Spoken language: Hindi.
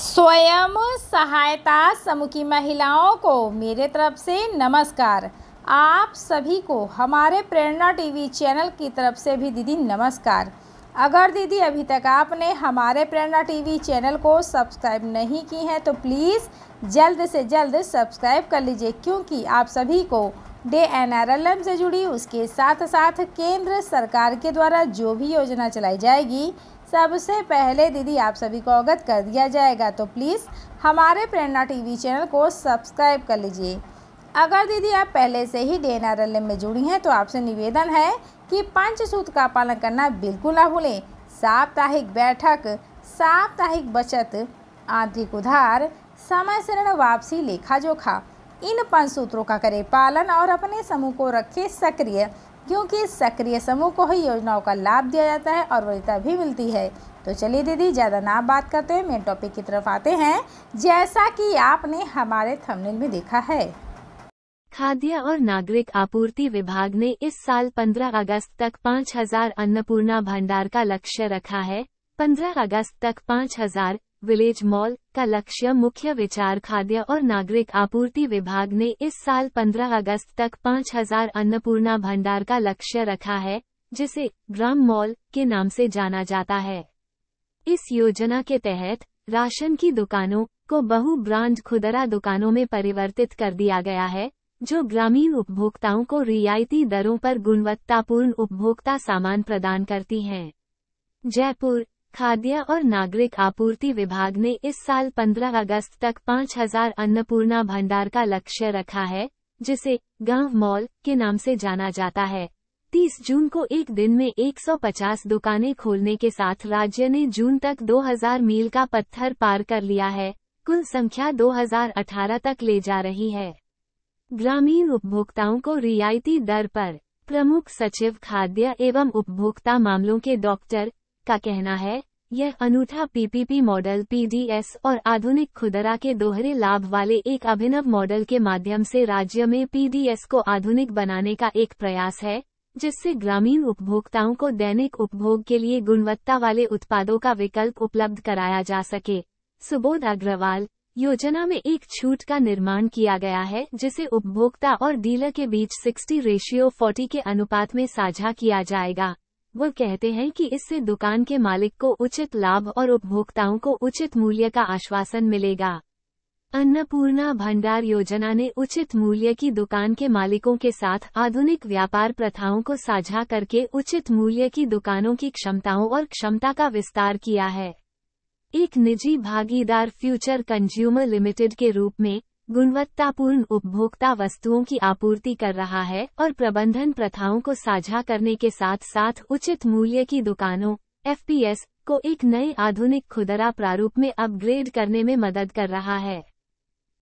स्वयं सहायता समूह की महिलाओं को मेरे तरफ से नमस्कार आप सभी को हमारे प्रेरणा टीवी चैनल की तरफ से भी दीदी नमस्कार अगर दीदी अभी तक आपने हमारे प्रेरणा टीवी चैनल को सब्सक्राइब नहीं की है तो प्लीज़ जल्द से जल्द सब्सक्राइब कर लीजिए क्योंकि आप सभी को डे एम से जुड़ी उसके साथ साथ केंद्र सरकार के द्वारा जो भी योजना चलाई जाएगी सबसे पहले दीदी आप सभी को अवगत कर दिया जाएगा तो प्लीज़ हमारे प्रेरणा टीवी चैनल को सब्सक्राइब कर लीजिए अगर दीदी आप पहले से ही डे एन में जुड़ी हैं तो आपसे निवेदन है कि पंचसूत्र का पालन करना बिल्कुल ना भूलें साप्ताहिक बैठक साप्ताहिक बचत आंतरिक उधार समय से ऋण वापसी लेखा जोखा इन पांच सूत्रों का करें पालन और अपने समूह को रखें सक्रिय क्योंकि सक्रिय समूह को ही योजनाओं का लाभ दिया जाता है और वरीयता भी मिलती है तो चलिए दीदी ज़्यादा ना बात करते हैं मेन टॉपिक की तरफ आते हैं जैसा कि आपने हमारे थंबनेल में देखा है खाद्य और नागरिक आपूर्ति विभाग ने इस साल 15 अगस्त तक 5000 अन्नपूर्णा भंडार का लक्ष्य रखा है 15 अगस्त तक 5000 विलेज मॉल का लक्ष्य मुख्य विचार खाद्य और नागरिक आपूर्ति विभाग ने इस साल 15 अगस्त तक 5000 अन्नपूर्णा भंडार का लक्ष्य रखा है जिसे ग्राम मॉल के नाम से जाना जाता है इस योजना के तहत राशन की दुकानों को बहु ब्रांड खुदरा दुकानों में परिवर्तित कर दिया गया है जो ग्रामीण उपभोक्ताओं को रियायती दरों पर गुणवत्तापूर्ण उपभोक्ता सामान प्रदान करती हैं। जयपुर खाद्य और नागरिक आपूर्ति विभाग ने इस साल 15 अगस्त तक 5000 अन्नपूर्णा भंडार का लक्ष्य रखा है जिसे गांव मॉल के नाम से जाना जाता है 30 जून को एक दिन में 150 दुकानें खोलने के साथ राज्य ने जून तक 2000 मील का पत्थर पार कर लिया है कुल संख्या 2018 तक ले जा रही है ग्रामीण उपभोक्ताओं को रियायती दर पर प्रमुख सचिव खाद्य एवं उपभोक्ता मामलों के डॉक्टर का कहना है यह अनूठा पीपीपी मॉडल पीडीएस और आधुनिक खुदरा के दोहरे लाभ वाले एक अभिनव मॉडल के माध्यम से राज्य में पीडीएस को आधुनिक बनाने का एक प्रयास है जिससे ग्रामीण उपभोक्ताओं को दैनिक उपभोग के लिए गुणवत्ता वाले उत्पादों का विकल्प उपलब्ध कराया जा सके सुबोध अग्रवाल योजना में एक छूट का निर्माण किया गया है जिसे उपभोक्ता और डीलर के बीच 60 रेशियो 40 के अनुपात में साझा किया जाएगा वो कहते हैं कि इससे दुकान के मालिक को उचित लाभ और उपभोक्ताओं को उचित मूल्य का आश्वासन मिलेगा अन्नपूर्णा भंडार योजना ने उचित मूल्य की दुकान के मालिकों के साथ आधुनिक व्यापार प्रथाओं को साझा करके उचित मूल्य की दुकानों की क्षमताओं और क्षमता का विस्तार किया है एक निजी भागीदार फ्यूचर कंज्यूमर लिमिटेड के रूप में गुणवत्तापूर्ण उपभोक्ता वस्तुओं की आपूर्ति कर रहा है और प्रबंधन प्रथाओं को साझा करने के साथ साथ उचित मूल्य की दुकानों एफ को एक नए आधुनिक खुदरा प्रारूप में अपग्रेड करने में मदद कर रहा है